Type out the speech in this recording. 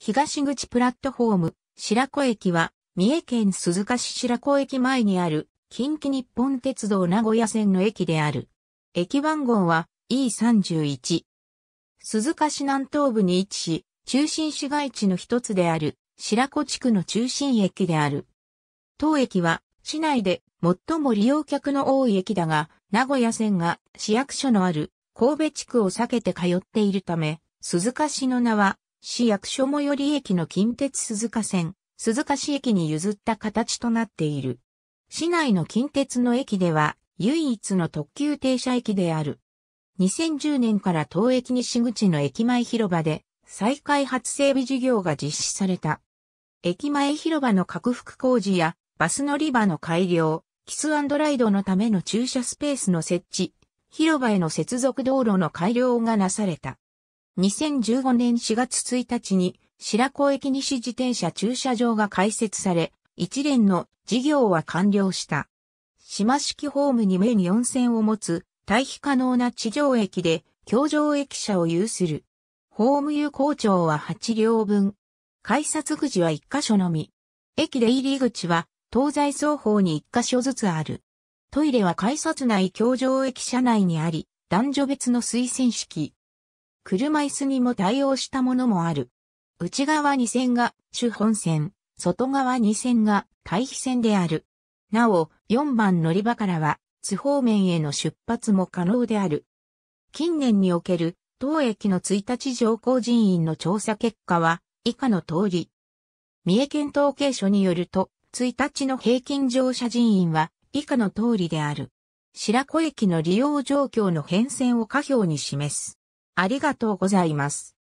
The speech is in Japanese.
東口プラットフォーム、白子駅は、三重県鈴鹿市白子駅前にある、近畿日本鉄道名古屋線の駅である。駅番号は E31。鈴鹿市南東部に位置し、中心市街地の一つである、白子地区の中心駅である。当駅は、市内で最も利用客の多い駅だが、名古屋線が市役所のある神戸地区を避けて通っているため、鈴鹿市の名は市役所最寄り駅の近鉄鈴鹿線、鈴鹿市駅に譲った形となっている。市内の近鉄の駅では、唯一の特急停車駅である。2010年から東駅西口の駅前広場で再開発整備事業が実施された。駅前広場の拡幅工事やバス乗り場の改良、キスライドのための駐車スペースの設置、広場への接続道路の改良がなされた。2015年4月1日に白子駅西自転車駐車場が開設され、一連の事業は完了した。島式ホームに面4線を持つ、退避可能な地上駅で、橋上駅舎を有する。ホーム有効長は8両分。改札口は1箇所のみ。駅出入り口は、東西双方に1箇所ずつある。トイレは改札内橋上駅舎内にあり、男女別の推薦式。車椅子にも対応したものもある。内側2線が主本線、外側2線が回避線である。なお、4番乗り場からは、津方面への出発も可能である。近年における、当駅の1日乗降人員の調査結果は、以下の通り。三重県統計所によると、1日の平均乗車人員は、以下の通りである。白子駅の利用状況の変遷を下表に示す。ありがとうございます。